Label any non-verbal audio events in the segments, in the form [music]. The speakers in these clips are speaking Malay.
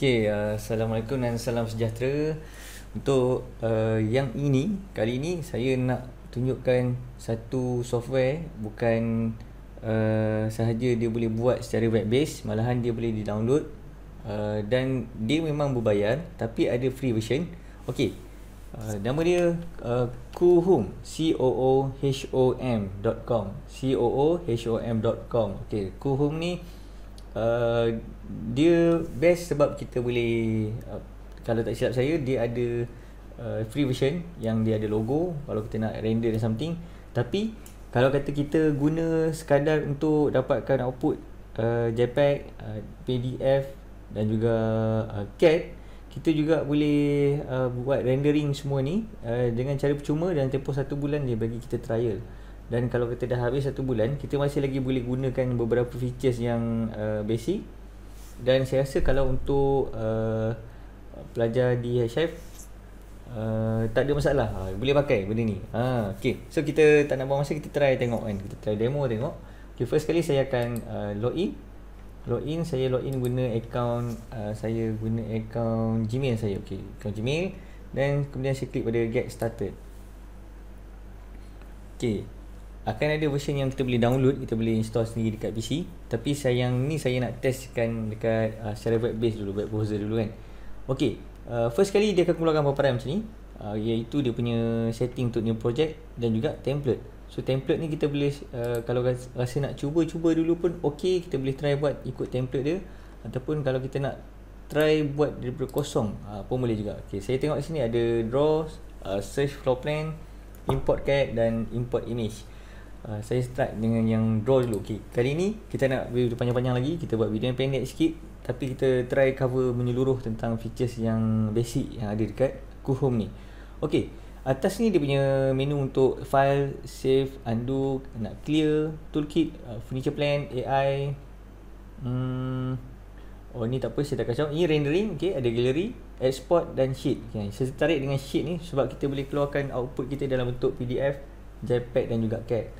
Okay, uh, Assalamualaikum dan salam sejahtera Untuk uh, yang ini, kali ini saya nak tunjukkan satu software Bukan uh, sahaja dia boleh buat secara web-based Malahan dia boleh di-download uh, Dan dia memang berbayar tapi ada free version Okay, uh, nama dia uh, Kuhum, uh, C-O-O-H-O-M dot com C-O-O-H-O-M dot com Okay, Kuhum ni uh, dia best sebab kita boleh uh, kalau tak silap saya dia ada uh, free version yang dia ada logo kalau kita nak render dan something tapi kalau kata kita guna sekadar untuk dapatkan output uh, jpeg uh, pdf dan juga uh, cat kita juga boleh uh, buat rendering semua ni uh, dengan cara percuma dan tempoh satu bulan dia bagi kita trial uh, dan kalau kita dah habis satu bulan kita masih lagi boleh gunakan beberapa features yang uh, basic dan saya rasa kalau untuk uh, pelajar di HF uh, tak ada masalah ha, boleh pakai benda ni ha, okay. so kita tak nak buang masa kita try tengok kan kita try demo tengok okay, first kali saya akan uh, login login saya login guna account uh, saya guna account gmail saya okay. account gmail dan kemudian saya klik pada get started Okay, akan ada version yang kita boleh download kita boleh install sendiri dekat PC tapi sayang ni saya nak testkan dekat uh, secara web based dulu web browser dulu kan ok uh, first kali dia akan keluarkan paparan macam ni uh, iaitu dia punya setting untuk new project dan juga template so template ni kita boleh uh, kalau rasa nak cuba-cuba dulu pun ok kita boleh try buat ikut template dia ataupun kalau kita nak try buat daripada kosong uh, pun boleh juga ok saya tengok sini ada draw uh, search floor plan import cat dan import image Ah, saya start dengan yang draw dulu okay. Kali ni kita nak video panjang-panjang lagi Kita buat video yang pendek sikit Tapi kita try cover menyeluruh tentang features yang basic yang ada dekat Google Home ni Okay, atas ni dia punya menu untuk file, save, undo, nak clear, toolkit, uh, furniture plan, AI hmm. Oh ni tak apa saya dah kacau Ini rendering, okay. ada gallery, export dan sheet okay. Saya tertarik dengan sheet ni sebab kita boleh keluarkan output kita dalam bentuk PDF JPEG dan juga CAD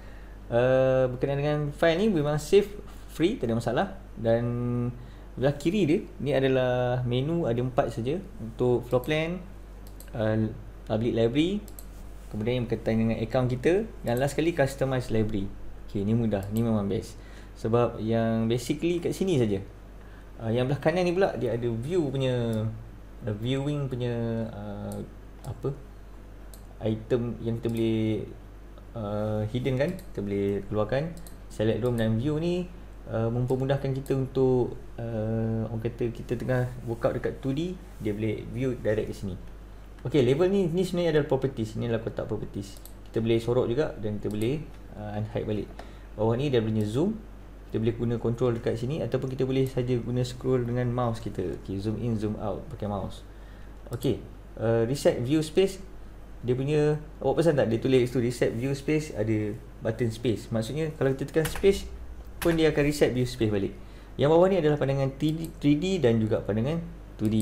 Eh, berkenaan dengan file ni memang save free tak ada masalah dan belah kiri dia ni adalah menu ada empat saja untuk floor plan uh, public library kemudian yang berkaitan dengan account kita dan last sekali customize library okey ni mudah ni memang best sebab yang basically kat sini saja uh, yang belah kanan ni pula dia ada view punya the viewing punya uh, apa item yang kita boleh uh, hidden kan kita boleh keluarkan select room dan view ni uh, mempermudahkan kita untuk uh, orang kata kita tengah workout dekat 2D dia boleh view direct ke sini ok label ni ni sebenarnya adalah properties ni adalah kotak properties kita boleh sorok juga dan kita boleh uh, unhide balik bawah ni dia punya zoom kita boleh guna control dekat sini ataupun kita boleh saja guna scroll dengan mouse kita ok zoom in zoom out pakai mouse ok uh, reset view space dia punya awak pesan tak dia tulis tu reset view space ada button space maksudnya kalau kita tekan space pun dia akan reset view space balik yang bawah ni adalah pandangan 3D dan juga pandangan 2D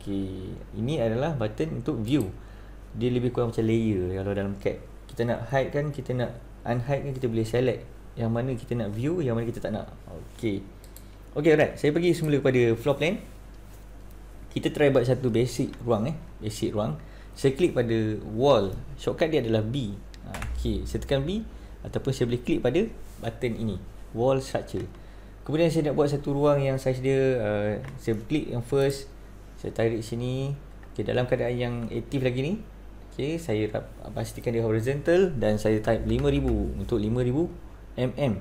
Okay, ini adalah button untuk view dia lebih kurang macam layer kalau dalam CAD kita nak hide kan kita nak unhide kan kita boleh select yang mana kita nak view yang mana kita tak nak Okay, okay, alright saya pergi semula kepada floor plan kita try buat satu basic ruang eh basic ruang saya klik pada wall shortcut dia adalah B ha, okay, saya tekan B ataupun saya boleh klik pada button ini wall structure kemudian saya nak buat satu ruang yang size dia uh, saya klik yang first saya tarik sini okay, dalam keadaan yang aktif lagi ni okay, saya pastikan dia horizontal dan saya type 5000 untuk 5000 mm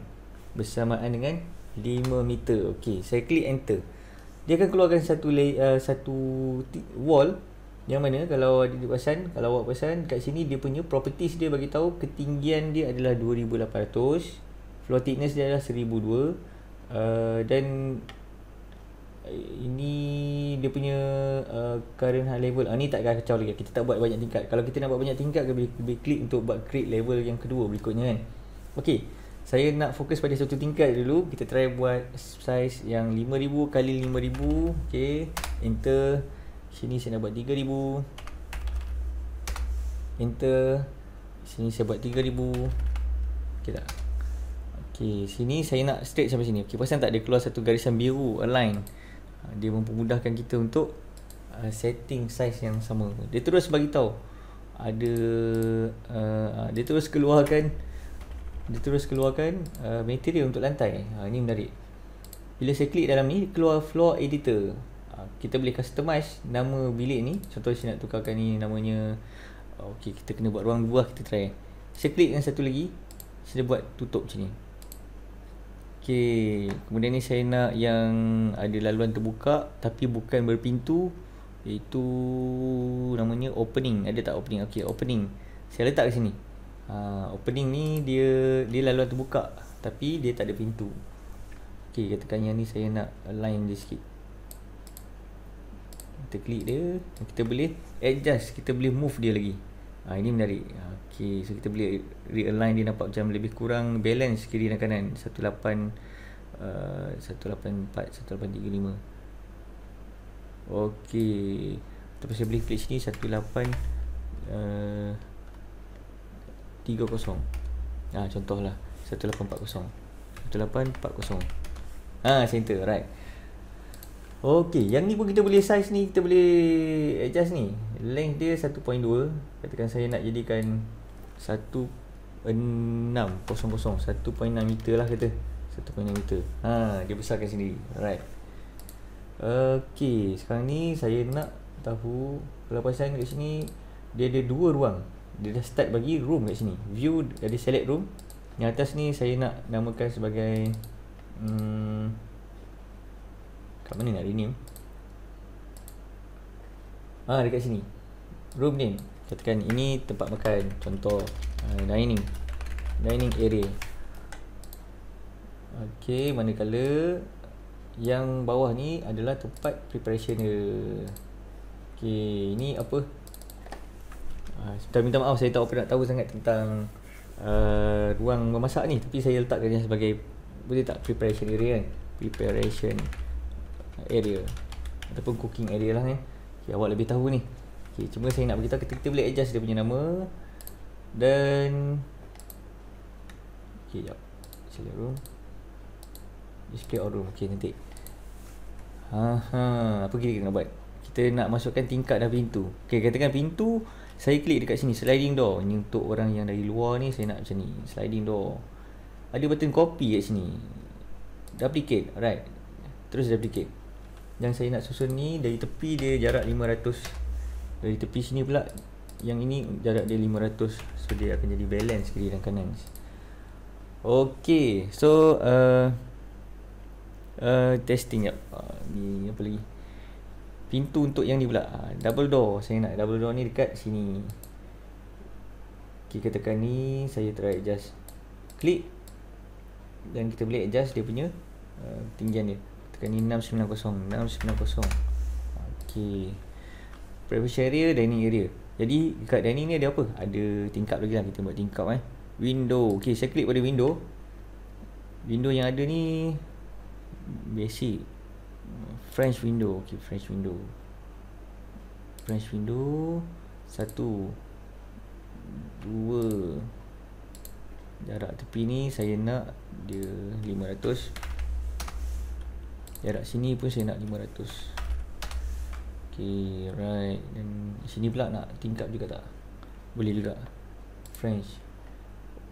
bersamaan dengan 5 meter okay, saya klik enter dia akan keluarkan satu, uh, satu wall yang mana kalau ada di kawasan kalau awak kawasan kat sini dia punya properties dia bagi tahu ketinggian dia adalah 2800 floor thickness dia adalah 1002 uh, dan eh, ini dia punya uh, current high level ah, ni tak kacau lagi kita tak buat banyak tingkat kalau kita nak buat banyak tingkat kita boleh, boleh klik untuk buat create level yang kedua berikutnya kan Okey, saya nak fokus pada satu tingkat dulu kita try buat size yang 5000 kali 5000 Okey, enter Sini saya nak buat 3000 Enter Sini saya buat 3000 Okay tak Okay sini saya nak straight sampai sini Okay pasal tak ada keluar satu garisan biru align ah, Dia mempermudahkan kita untuk ah, Setting size yang sama Dia terus bagi tahu Ada uh, Dia terus keluarkan Dia terus keluarkan uh, material untuk lantai uh, Ini menarik Bila saya klik dalam ni keluar floor editor Ah, kita boleh customize nama bilik ni contoh saya nak tukarkan ni namanya oh, ok kita kena buat ruang buah kita try saya klik yang satu lagi saya buat tutup macam ni ok kemudian ni saya nak yang ada laluan terbuka tapi bukan berpintu Itu namanya opening ada tak opening ok opening saya letak kat sini ha, opening ni dia dia laluan terbuka tapi dia tak ada pintu ok katakan yang ni saya nak align dia sikit kita klik dia kita boleh adjust kita boleh move dia lagi ha, ini menarik ok so kita boleh realign dia nampak macam lebih kurang balance kiri dan kanan 18 Uh, 184 1835 ok ataupun saya boleh klik sini 18 uh, 30 nah, contohlah 1840 1840 Ah center right Okey, yang ni pun kita boleh size ni, kita boleh adjust ni. Length dia 1.2. Katakan saya nak jadikan 1.600, 1.6 meter lah kata. 1.6 meter. Ha, dia besarkan sini. Alright. Okey, sekarang ni saya nak tahu pelapasan kat sini dia ada dua ruang. Dia dah start bagi room kat sini. View dari select room. Yang atas ni saya nak namakan sebagai hmm, Kat mana nak rename? Ah, ha, dekat sini. Room name. Katakan ini tempat makan. Contoh uh, dining. Dining area. Okey, manakala yang bawah ni adalah tempat preparation dia. Okey, ini apa? Uh, sebentar minta maaf saya tak apa nak tahu sangat tentang uh, ruang memasak ni, tapi saya letakkan dia sebagai boleh tak preparation area kan? Preparation area ataupun cooking area lah ni. Okay, awak lebih tahu ni. Okey, cuma saya nak bagi tahu kita, kita boleh adjust dia punya nama dan okey jap. Select room. Display all room. Okey, nanti. Ha ha, apa kita nak buat? Kita nak masukkan tingkat dah pintu. Okey, katakan pintu saya klik dekat sini sliding door. Ini untuk orang yang dari luar ni saya nak macam ni, sliding door. Ada button copy kat sini. Duplicate, alright. Terus duplicate yang saya nak susun ni dari tepi dia jarak 500 dari tepi sini pula yang ini jarak dia 500 so dia akan jadi balance kiri dan kanan Okey, so uh, uh, testing ya uh, ni apa lagi pintu untuk yang ni pula uh, double door saya nak double door ni dekat sini Okay, kita tekan ni saya try adjust klik dan kita boleh adjust dia punya uh, tinggian dia Tekan ni 690 690 Okay Privacy area Dining area Jadi dekat dining ni ada apa? Ada tingkap lagi lah Kita buat tingkap eh Window Okay saya klik pada window Window yang ada ni Basic French window Okay French window French window Satu Dua Jarak tepi ni saya nak Dia jarak sini pun saya nak 500 ok right dan sini pula nak tingkap juga tak boleh juga french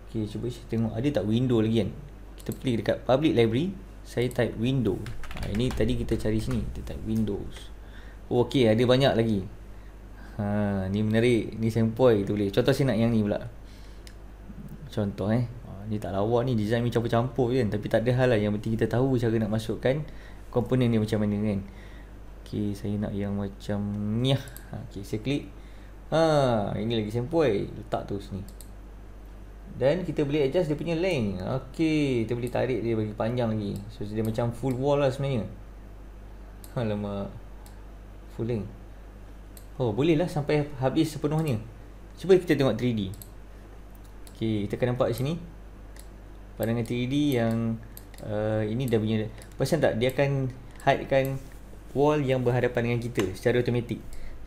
Okay, cuba saya tengok ada tak window lagi kan kita klik dekat public library saya type window ha, ini tadi kita cari sini kita type windows oh, ok ada banyak lagi ha, ni menarik ni sempoi tu boleh contoh saya nak yang ni pula contoh eh ha, ni tak lawa ni design ni campur-campur kan tapi tak ada hal lah yang penting kita tahu cara nak masukkan komponen ni macam mana kan Okay saya nak yang macam ni lah ha, Okay saya klik Haa ini lagi sampai Letak terus ni. Dan kita boleh adjust dia punya length Okay kita boleh tarik dia bagi panjang lagi So dia macam full wall lah sebenarnya Alamak Full length Oh boleh lah sampai habis sepenuhnya Cuba kita tengok 3D Okay kita akan nampak sini Pandangan 3D yang uh, ini dah punya pasal tak dia akan hidekan wall yang berhadapan dengan kita secara automatik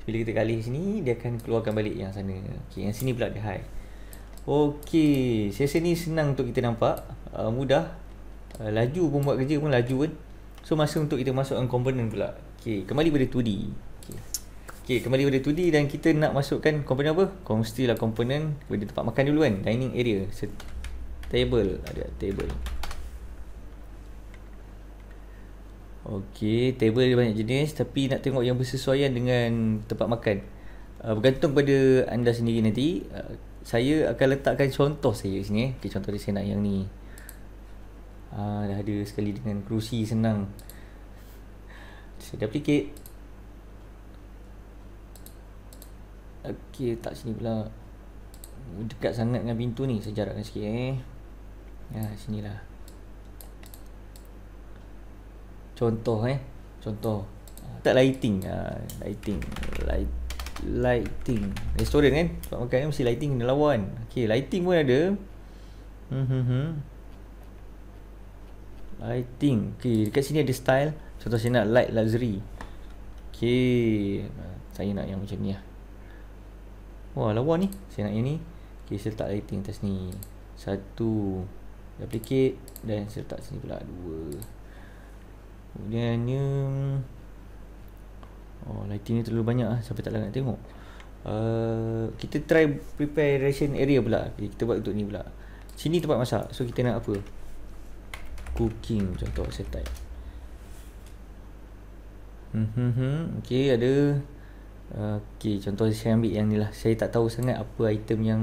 bila kita kali sini dia akan keluarkan balik yang sana okey yang sini pula dia hide okey sesi ni senang untuk kita nampak uh, mudah uh, laju pun buat kerja pun laju pun so masa untuk kita masukkan component pula okey kembali pada 2D okey kembali pada 2D dan kita nak masukkan komponen apa mestilah komponen pada tempat makan dulu kan dining area table ada table Okey, table ada banyak jenis tapi nak tengok yang bersesuaian dengan tempat makan. Uh, bergantung pada anda sendiri nanti. Uh, saya akan letakkan contoh saya sini eh. contoh di saya nak yang ni. Ah, uh, dah ada sekali dengan kerusi senang. Saya dah fikir. Okey, tak sini pula. Dekat sangat dengan pintu ni, saya jarakkan sikit eh. Ya, sinilah. contoh eh contoh tak lighting uh, lighting light lighting restoran kan sebab makan ni mesti lighting kena lawan okay lighting pun ada hmm hmm, hmm. lighting okay dekat sini ada style contoh saya nak light luxury okay saya nak yang macam ni lah wah lawan ni saya nak yang ni okey saya letak lighting atas ni satu duplicate dan saya letak sini pula dua Kemudiannya Oh lighting ni terlalu banyak lah Sampai tak nak tengok uh, Kita try prepare preparation area pula okay, Kita buat untuk ni pula Sini tempat masak So kita nak apa Cooking contoh saya type hmm, hmm. Okay ada uh, Okay contoh saya ambil yang ni lah Saya tak tahu sangat apa item yang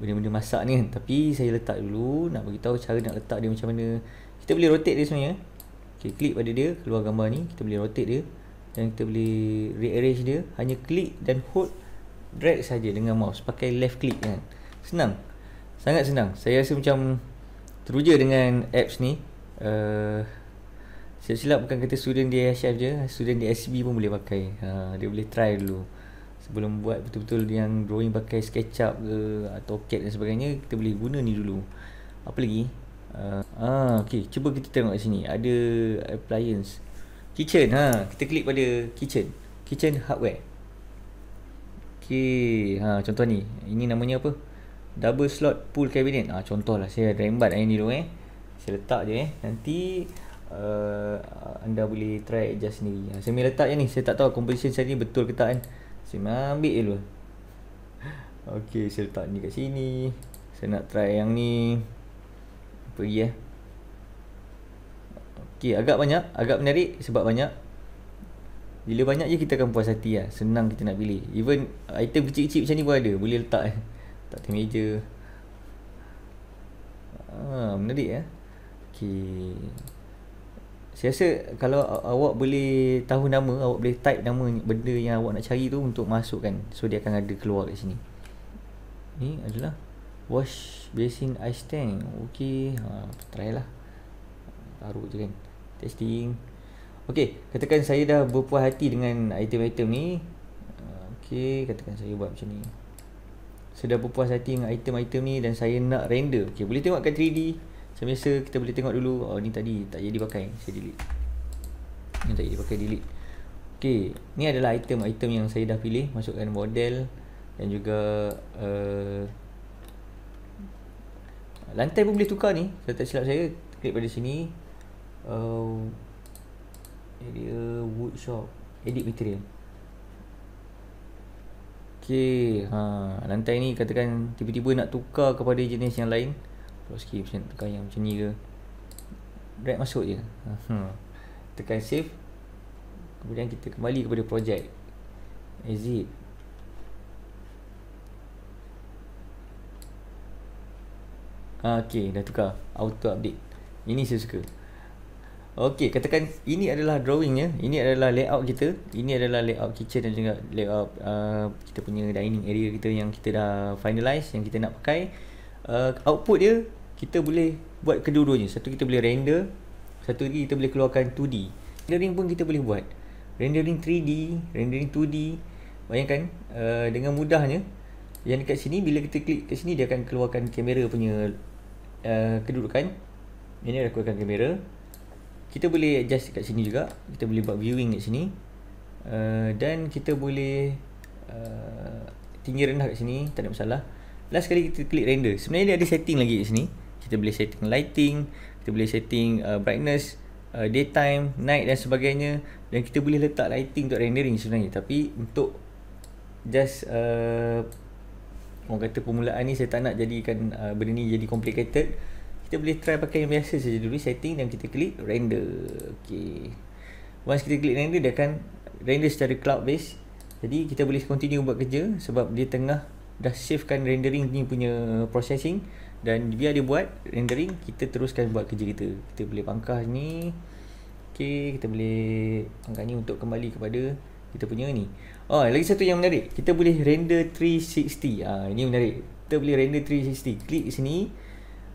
Benda-benda masak ni Tapi saya letak dulu Nak bagi tahu cara nak letak dia macam mana Kita boleh rotate dia sebenarnya okay, klik pada dia keluar gambar ni kita boleh rotate dia dan kita boleh rearrange dia hanya klik dan hold drag saja dengan mouse pakai left click kan senang sangat senang saya rasa macam teruja dengan apps ni uh, eh, silap, silap bukan kata student di ASF je student di SB pun boleh pakai ha, dia boleh try dulu sebelum buat betul-betul yang drawing pakai SketchUp ke atau CAD dan sebagainya kita boleh guna ni dulu apa lagi Uh, ah, ah okay. cuba kita tengok sini. Ada appliance. Kitchen ha, kita klik pada kitchen. Kitchen hardware. Okay, ha contoh ni. Ini namanya apa? Double slot pull cabinet. Ah, contoh lah. saya rembat yang ni dulu eh. Saya letak je eh. Nanti uh, anda boleh try adjust sendiri. Ha, saya mai letak je ni. Saya tak tahu composition saya ni betul ke tak kan. Saya ambil dulu. [laughs] Okey, saya letak ni kat sini. Saya nak try yang ni pergi eh Okay, agak banyak, agak menarik sebab banyak Bila banyak je kita akan puas hati lah, senang kita nak pilih Even item kecil-kecil macam ni pun ada, boleh letak eh Letak di meja Haa, ah, menarik eh Okay Saya rasa kalau awak boleh tahu nama, awak boleh type nama benda yang awak nak cari tu untuk masukkan So dia akan ada keluar kat sini Ni adalah wash basin ice tank okey ha try lah taruh je kan testing okey katakan saya dah berpuas hati dengan item-item ni okey katakan saya buat macam ni saya dah berpuas hati dengan item-item ni dan saya nak render okey boleh tengok kat 3D macam biasa kita boleh tengok dulu oh ni tadi tak jadi pakai saya delete ni tak jadi pakai delete Okay. ni adalah item-item yang saya dah pilih masukkan model dan juga uh, Lantai pun boleh tukar ni Kalau tak silap saya Klik pada sini uh, Area wood Edit material Okay ha, Lantai ni katakan Tiba-tiba nak tukar kepada jenis yang lain Kalau sikit macam tukar yang macam ni ke Drag masuk je ha, Tekan save Kemudian kita kembali kepada projek. Exit Ah, okay, dah tukar. Auto update. Ini saya suka. Okey, katakan ini adalah drawingnya, Ini adalah layout kita. Ini adalah layout kitchen dan juga layout uh, kita punya dining area kita yang kita dah finalize, yang kita nak pakai. Uh, output dia, kita boleh buat kedua-duanya. Satu kita boleh render. Satu lagi kita boleh keluarkan 2D. Rendering pun kita boleh buat. Rendering 3D, rendering 2D. Bayangkan uh, dengan mudahnya. Yang dekat sini, bila kita klik kat sini, dia akan keluarkan kamera punya Eh, kedudukan ini aku akan kamera kita boleh adjust kat sini juga kita boleh buat viewing kat sini uh, dan kita boleh uh, tinggi rendah kat sini tak ada masalah last kali kita klik render sebenarnya dia ada setting lagi kat sini kita boleh setting lighting kita boleh setting uh, brightness uh, daytime night dan sebagainya dan kita boleh letak lighting untuk rendering sebenarnya tapi untuk just uh, orang kata permulaan ni saya tak nak jadikan uh, benda ni jadi complicated kita boleh try pakai yang biasa saja dulu setting dan kita klik render Okay. once kita klik render dia akan render secara cloud based jadi kita boleh continue buat kerja sebab dia tengah dah savekan rendering ni punya processing dan biar dia buat rendering kita teruskan buat kerja kita kita boleh pangkas ni okey kita boleh pangkas ni untuk kembali kepada kita punya ni. Oh, lagi satu yang menarik. Kita boleh render 360. Ah, ini menarik. Kita boleh render 360. Klik sini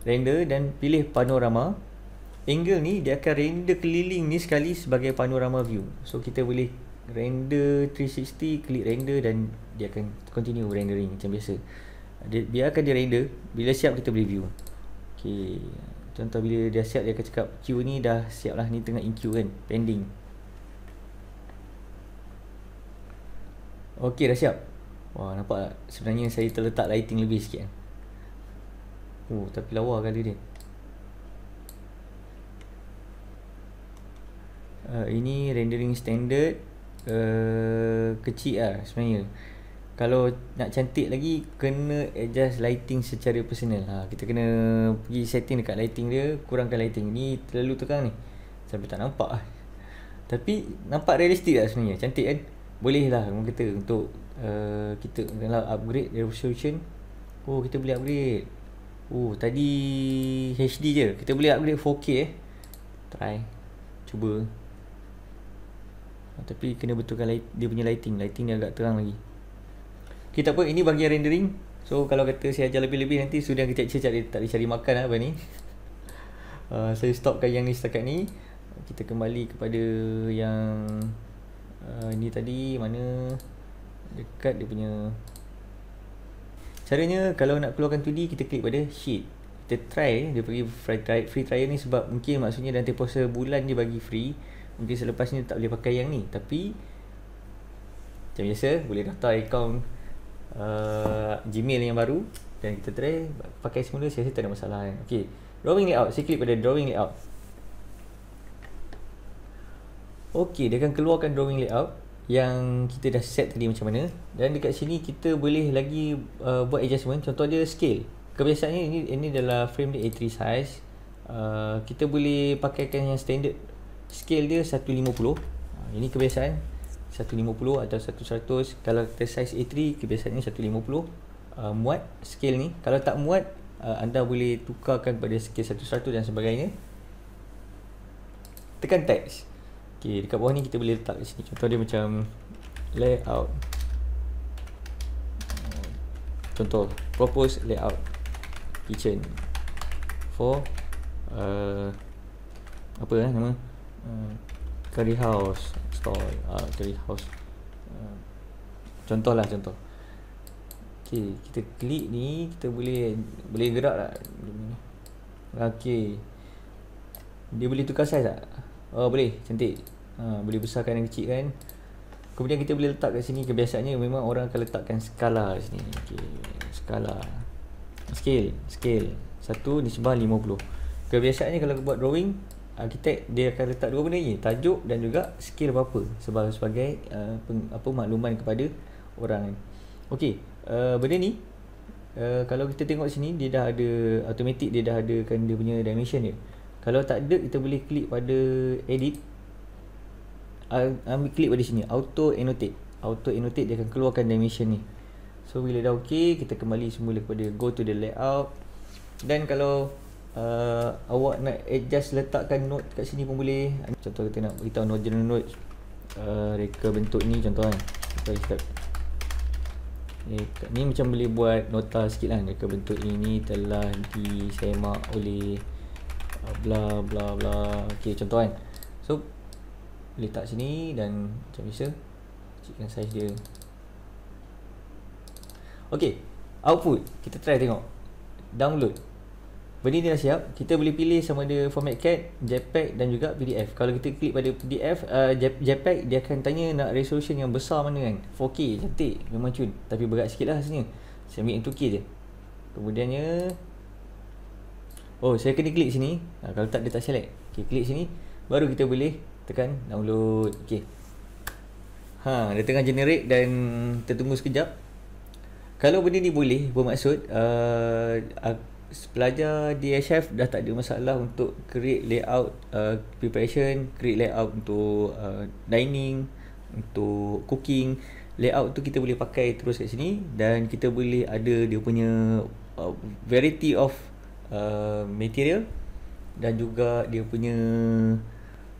render dan pilih panorama. Angle ni dia akan render keliling ni sekali sebagai panorama view. So kita boleh render 360, klik render dan dia akan continue rendering macam biasa. Dia biarkan dia render. Bila siap kita boleh view. Okay. Contoh bila dia siap dia akan cakap queue ni dah siap lah ni tengah in queue kan pending Okey dah siap. Wah nampak tak? sebenarnya saya terletak lighting lebih sikit. Oh tapi lawa kali dia. Uh, ini rendering standard uh, kecil lah sebenarnya. Kalau nak cantik lagi kena adjust lighting secara personal. Ha, kita kena pergi setting dekat lighting dia, kurangkan lighting. Ni terlalu terang ni. Sampai tak nampak. Tapi nampak realistik lah sebenarnya. Cantik kan? Eh? boleh lah orang kata untuk uh, kita kalau upgrade resolution oh kita boleh upgrade oh tadi HD je kita boleh upgrade 4K eh try cuba oh, tapi kena betulkan light, dia punya lighting lighting dia agak terang lagi okay, tak ini bagi rendering so kalau kata saya ajar lebih-lebih nanti sudah kita cecak dia tak cari makan lah apa ni uh, [laughs] saya stopkan yang ni setakat ni kita kembali kepada yang uh, ini tadi mana dekat dia punya caranya kalau nak keluarkan 2D kita klik pada sheet kita try dia pergi free trial, free trial ni sebab mungkin maksudnya dan tempoh sebulan dia bagi free mungkin selepas ni tak boleh pakai yang ni tapi macam biasa boleh daftar account uh, ah, gmail yang baru dan kita try pakai semula saya rasa tak ada masalah kan okay. drawing layout saya klik pada drawing layout Okey, dia akan keluarkan drawing layout yang kita dah set tadi macam mana dan dekat sini kita boleh lagi uh, buat adjustment contoh dia scale kebiasaannya ini, ini adalah frame dia A3 size uh, kita boleh pakaikan yang standard scale dia 150 uh, ini kebiasaan 150 atau 100 kalau kita size A3 kebiasaannya 150 uh, muat scale ni kalau tak muat uh, anda boleh tukarkan pada scale 100 dan sebagainya tekan text Okay, dekat bawah ni kita boleh letak kat sini Contoh dia macam layout Contoh, propose layout kitchen For uh, Apa lah nama uh, Curry house store uh, Curry house uh, Contoh lah contoh Okay, kita klik ni Kita boleh boleh gerak tak lah. Okay Dia boleh tukar size tak? Oh boleh, cantik. Ha, boleh besarkan dan kecil kan. Kemudian kita boleh letak kat sini kebiasaannya memang orang akan letakkan skala kat sini. Okey, skala. Scale, scale. 1 nisbah puluh. Kebiasaannya kalau kita buat drawing, arkitek dia akan letak dua benda ni, tajuk dan juga scale apa sebagai sebagai uh, apa makluman kepada orang ni. Okey, uh, benda ni Uh, kalau kita tengok sini dia dah ada automatik dia dah ada kan dia punya dimension dia. Kalau tak ada kita boleh klik pada edit ah, Ambil klik pada sini auto annotate Auto annotate dia akan keluarkan dimension ni So bila dah ok kita kembali semula kepada go to the layout Dan kalau uh, awak nak adjust letakkan note kat sini pun boleh Contoh kita nak beritahu note general note Uh, ah, reka bentuk ni contoh kan Sorry, eh, ni macam boleh buat nota sikit kan reka bentuk ini telah disemak oleh bla bla bla okey contoh kan so letak sini dan macam biasa kecilkan saiz dia okey output kita try tengok download benda ni dah siap kita boleh pilih sama ada format cat jpeg dan juga pdf kalau kita klik pada pdf uh, jpeg e dia akan tanya nak resolution yang besar mana kan 4k cantik memang cun tapi berat sikit lah rasanya saya ambil yang 2k je kemudiannya Oh saya kena klik sini ha, Kalau tak dia tak select okay, Klik sini Baru kita boleh tekan download okay. ha, Dia tengah generate dan Tertunggu sekejap Kalau benda ni boleh bermaksud uh, uh, Pelajar DHF dah tak ada masalah Untuk create layout uh, preparation Create layout untuk uh, dining Untuk cooking Layout tu kita boleh pakai terus kat sini Dan kita boleh ada dia punya uh, Variety of uh, material dan juga dia punya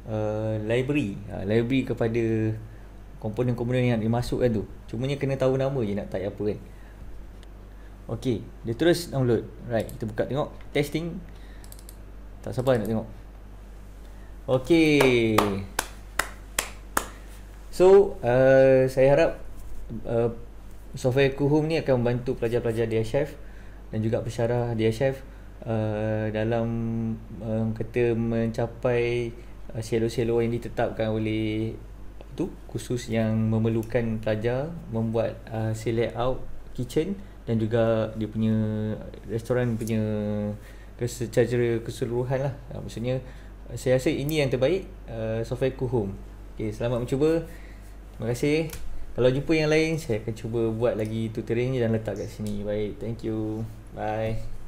uh, library uh, library kepada komponen-komponen yang dimasukkan tu Cuma cumanya kena tahu nama je nak type apa kan ok dia terus download right kita buka tengok testing tak sabar nak tengok ok so uh, saya harap uh, software kuhum ni akan membantu pelajar-pelajar dia chef dan juga pesyarah dia chef Uh, dalam um, kata mencapai uh, selo-selo yang ditetapkan oleh tu khusus yang memerlukan pelajar membuat uh, hasil uh, layout kitchen dan juga dia punya restoran punya secara keseluruhan lah uh, maksudnya uh, saya rasa ini yang terbaik uh, software ku home okay, selamat mencuba terima kasih kalau jumpa yang lain saya akan cuba buat lagi tutorial ni dan letak kat sini baik thank you bye